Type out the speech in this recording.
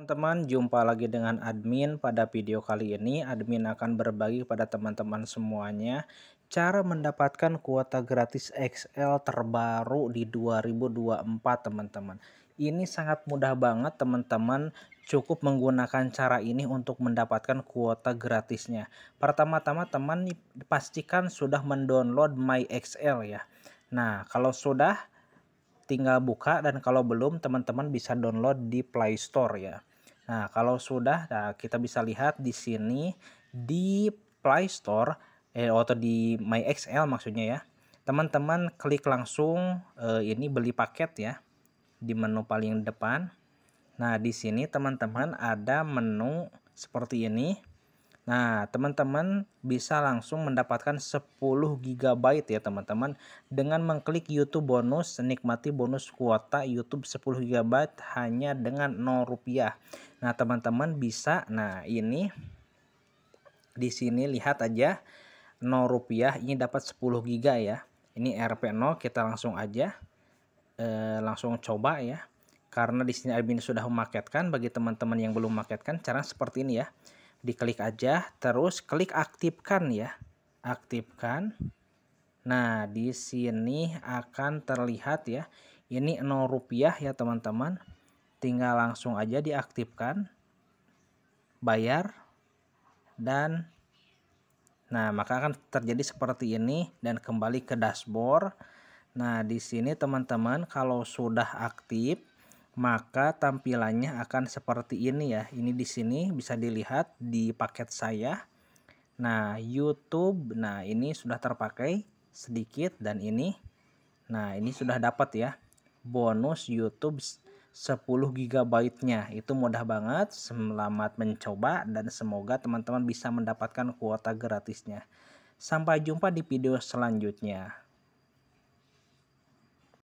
Teman-teman, jumpa lagi dengan admin. Pada video kali ini, admin akan berbagi pada teman-teman semuanya cara mendapatkan kuota gratis XL terbaru di 2024, teman-teman. Ini sangat mudah banget, teman-teman. Cukup menggunakan cara ini untuk mendapatkan kuota gratisnya. Pertama-tama, teman pastikan sudah mendownload My XL ya. Nah, kalau sudah tinggal buka dan kalau belum teman-teman bisa download di Play Store ya. Nah, kalau sudah, nah kita bisa lihat di sini di Play Store eh atau di My XL maksudnya ya. Teman-teman klik langsung eh, ini beli paket ya di menu paling depan. Nah, di sini teman-teman ada menu seperti ini. Nah, teman-teman bisa langsung mendapatkan 10 GB ya teman-teman dengan mengklik YouTube bonus, nikmati bonus kuota YouTube 10 GB hanya dengan 0 rupiah. Nah, teman-teman bisa nah ini di sini lihat aja 0 rupiah ini dapat 10 giga ya ini RP0 kita langsung aja e, langsung coba ya karena di sini admin sudah memaketkan bagi teman-teman yang belum memaketkan cara seperti ini ya diklik aja terus klik aktifkan ya aktifkan nah di sini akan terlihat ya ini 0 rupiah ya teman-teman tinggal langsung aja diaktifkan bayar dan nah maka akan terjadi seperti ini dan kembali ke dashboard nah di sini teman-teman kalau sudah aktif maka tampilannya akan seperti ini ya. Ini di sini bisa dilihat di paket saya. Nah, YouTube. Nah, ini sudah terpakai sedikit dan ini nah, ini sudah dapat ya. Bonus YouTube 10 GB-nya. Itu mudah banget. Selamat mencoba dan semoga teman-teman bisa mendapatkan kuota gratisnya. Sampai jumpa di video selanjutnya.